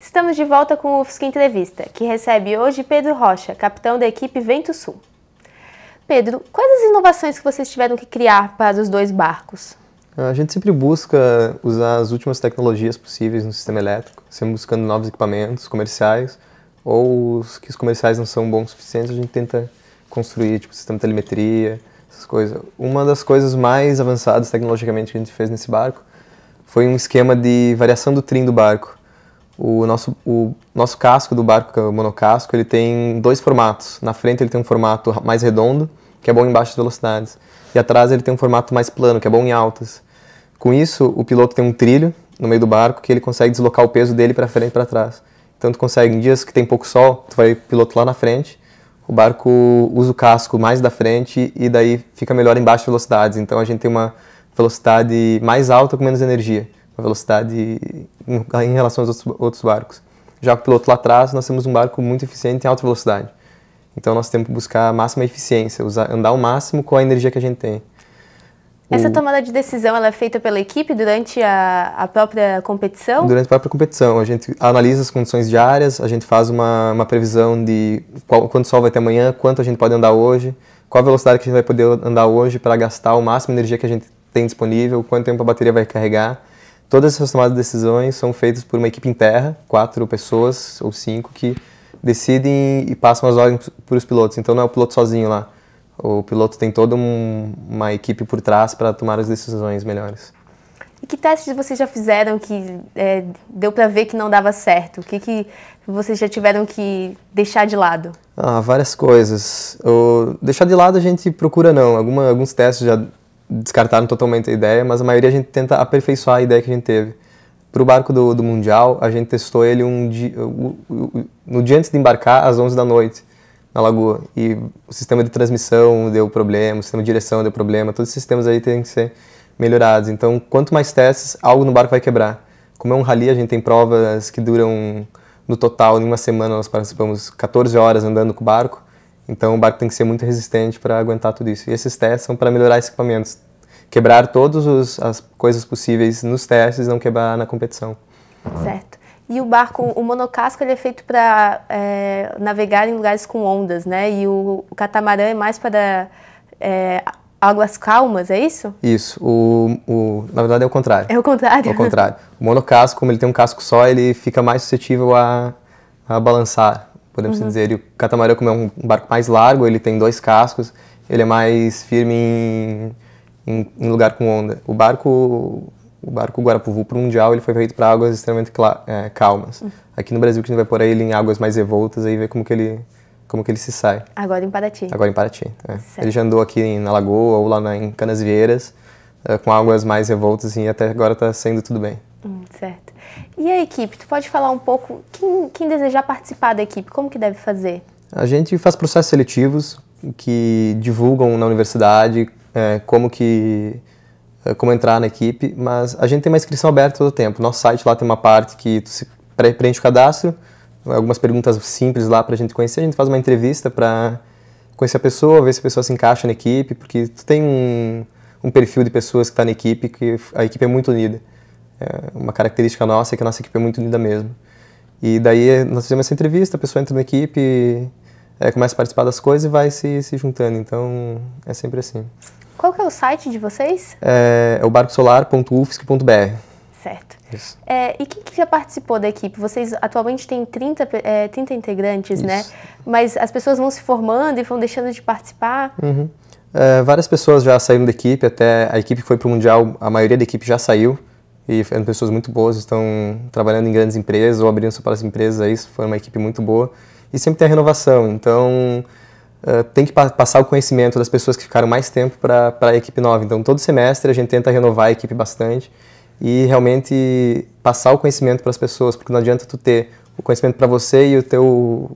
Estamos de volta com o UFSC Entrevista, que recebe hoje Pedro Rocha, capitão da equipe Vento Sul. Pedro, quais as inovações que vocês tiveram que criar para os dois barcos? A gente sempre busca usar as últimas tecnologias possíveis no sistema elétrico, sempre buscando novos equipamentos comerciais, ou os que os comerciais não são bons o suficiente, a gente tenta construir, tipo, sistema de telemetria, essas coisas. Uma das coisas mais avançadas tecnologicamente que a gente fez nesse barco foi um esquema de variação do trim do barco o nosso, o nosso casco do barco, que é o monocasco, ele tem dois formatos. Na frente ele tem um formato mais redondo, que é bom em baixas velocidades. E atrás ele tem um formato mais plano, que é bom em altas. Com isso, o piloto tem um trilho no meio do barco que ele consegue deslocar o peso dele para frente e para trás. Então tu consegue, em dias que tem pouco sol, tu vai piloto lá na frente, o barco usa o casco mais da frente e daí fica melhor em baixas velocidades. Então a gente tem uma velocidade mais alta com menos energia a velocidade em, em relação aos outros, outros barcos. Já com o piloto lá atrás, nós temos um barco muito eficiente em alta velocidade. Então nós temos que buscar a máxima eficiência, usar, andar o máximo com a energia que a gente tem. Essa tomada de decisão ela é feita pela equipe durante a, a, própria competição? Durante a própria competição. A gente analisa as condições diárias, a gente faz uma, uma previsão de qual, quanto sol vai ter amanhã, quanto a gente pode andar hoje, qual a velocidade que a gente vai poder andar hoje para gastar o máximo de energia que a gente tem disponível, quanto tempo a bateria vai carregar. Todas essas tomadas de decisões são feitas por uma equipe em terra, quatro pessoas ou cinco que decidem e passam as ordens para os pilotos. Então não é o piloto sozinho lá. O piloto tem toda um, uma equipe por trás para tomar as decisões melhores. E que testes vocês já fizeram que é, deu para ver que não dava certo? O que, que vocês já tiveram que deixar de lado? Ah, várias coisas. O deixar de lado a gente procura não. Alguma, alguns testes já descartaram totalmente a ideia, mas a maioria a gente tenta aperfeiçoar a ideia que a gente teve. Para o barco do, do, Mundial, a gente testou ele um dia, no dia antes de embarcar, às 11 da noite, na lagoa. E o sistema de transmissão deu problema, o sistema de direção deu problema, todos os sistemas aí têm que ser melhorados. Então, quanto mais testes, algo no barco vai quebrar. Como é um rally, a gente tem provas que duram, no total, em uma semana, nós participamos 14 horas andando com o barco. Então o barco tem que ser muito resistente para aguentar tudo isso. E esses testes são para melhorar esses equipamentos. Quebrar todas as coisas possíveis nos testes, não quebrar na competição. Certo. E o barco, o monocasco, ele é feito para é, navegar em lugares com ondas, né? E o, o catamarã é mais para é, águas calmas, é isso? Isso. O, o, na verdade é o contrário. É o contrário? É o contrário. O monocasco, como ele tem um casco só, ele fica mais suscetível a, a balançar podemos uhum. dizer. E o catamarã, como é um barco mais largo, ele tem dois cascos, ele é mais firme em, em, em lugar com onda. O barco o barco Guarapuvu para o Mundial ele foi feito para águas extremamente é, calmas. Uhum. Aqui no Brasil que a gente vai pôr ele em águas mais revoltas aí ver como que ele como que ele se sai. Agora em Paraty. Agora em Paraty. É. Ele já andou aqui na Lagoa ou lá na, em Canasvieiras é, com águas mais revoltas assim, e até agora está sendo tudo bem. Hum, certo. E a equipe? Tu pode falar um pouco, quem, quem desejar participar da equipe, como que deve fazer? A gente faz processos seletivos que divulgam na universidade é, como que é, como entrar na equipe, mas a gente tem uma inscrição aberta todo o tempo. Nosso site lá tem uma parte que tu se preenche o cadastro, algumas perguntas simples lá para a gente conhecer. A gente faz uma entrevista para conhecer a pessoa, ver se a pessoa se encaixa na equipe, porque tu tem um, um perfil de pessoas que está na equipe, que a equipe é muito unida. É uma característica nossa é que a nossa equipe é muito unida mesmo. E daí nós fizemos essa entrevista, a pessoa entra na equipe, é, começa a participar das coisas e vai se, se juntando. Então é sempre assim. Qual que é o site de vocês? É, é o barcosolar.ufsc.br. Certo. É, e quem que já participou da equipe? Vocês atualmente têm 30, é, 30 integrantes, né? Isso. né? Mas as pessoas vão se formando e vão deixando de participar? Uhum. É, várias pessoas já saíram da equipe, até a equipe que foi para o Mundial, a maioria da equipe já saiu e eram pessoas muito boas, estão trabalhando em grandes empresas ou abrindo suas próprias empresas aí, foi uma equipe muito boa. E sempre tem a renovação, então uh, tem que pa passar o conhecimento das pessoas que ficaram mais tempo para a equipe nova. Então todo semestre a gente tenta renovar a equipe bastante e realmente passar o conhecimento para as pessoas, porque não adianta tu ter o conhecimento para você e o teu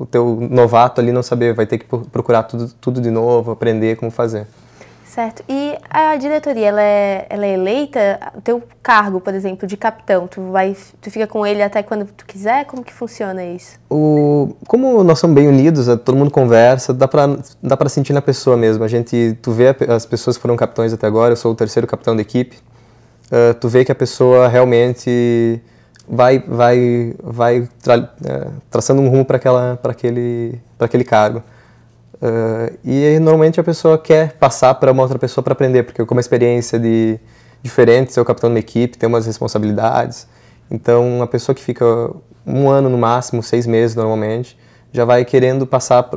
o teu novato ali não saber, vai ter que procurar tudo, tudo de novo, aprender como fazer. Certo. E a diretoria, ela é, ela é eleita? O teu cargo, por exemplo, de capitão, tu, vai, tu fica com ele até quando tu quiser? Como que funciona isso? O, como nós somos bem unidos, é, todo mundo conversa, dá pra, dá pra sentir na pessoa mesmo. A gente, tu vê as pessoas que foram capitães até agora, eu sou o terceiro capitão da equipe, uh, tu vê que a pessoa realmente vai vai vai tra, uh, traçando um rumo para aquela para aquele para aquele cargo Uh, e normalmente a pessoa quer passar para uma outra pessoa para aprender, porque com uma experiência de diferente, ser o capitão de uma equipe, ter umas responsabilidades. Então, uma pessoa que fica um ano no máximo, seis meses normalmente, já vai querendo passar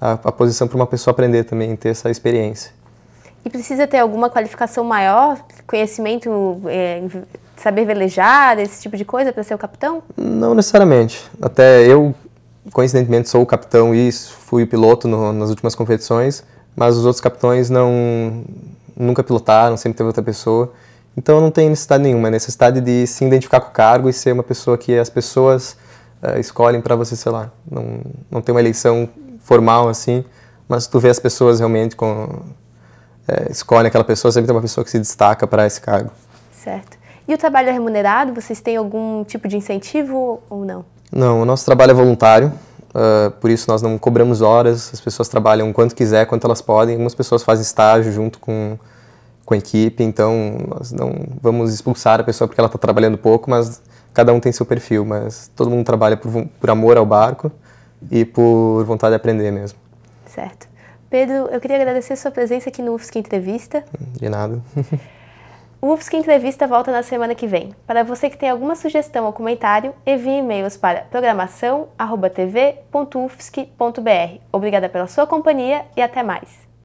a, a posição para uma pessoa aprender também, ter essa experiência. E precisa ter alguma qualificação maior, conhecimento, é, saber velejar, esse tipo de coisa para ser o capitão? Não necessariamente. Até eu coincidentemente sou o capitão e fui o piloto no, nas últimas competições, mas os outros capitães não nunca pilotaram, sempre teve outra pessoa. Então não tem necessidade nenhuma, é necessidade de se identificar com o cargo e ser uma pessoa que as pessoas uh, escolhem para você, sei lá. Não, não tem uma eleição formal assim, mas tu vê as pessoas realmente com eh, escolhem aquela pessoa, sempre tem uma pessoa que se destaca para esse cargo. Certo. E o trabalho é remunerado? Vocês têm algum tipo de incentivo ou não? Não, o nosso trabalho é voluntário. Uh, por isso nós não cobramos horas, as pessoas trabalham quanto quiser, quanto elas podem. Algumas pessoas fazem estágio junto com, com a equipe, então nós não vamos expulsar a pessoa porque ela está trabalhando pouco, mas cada um tem seu perfil. Mas todo mundo trabalha por, por amor ao barco e por vontade de aprender mesmo. Certo. Pedro, eu queria agradecer a sua presença aqui no UFSC Entrevista. De nada. O UFSC Entrevista volta na semana que vem. Para você que tem alguma sugestão ou comentário, envie e-mails para programação.tv.ufsc.br. Obrigada pela sua companhia e até mais!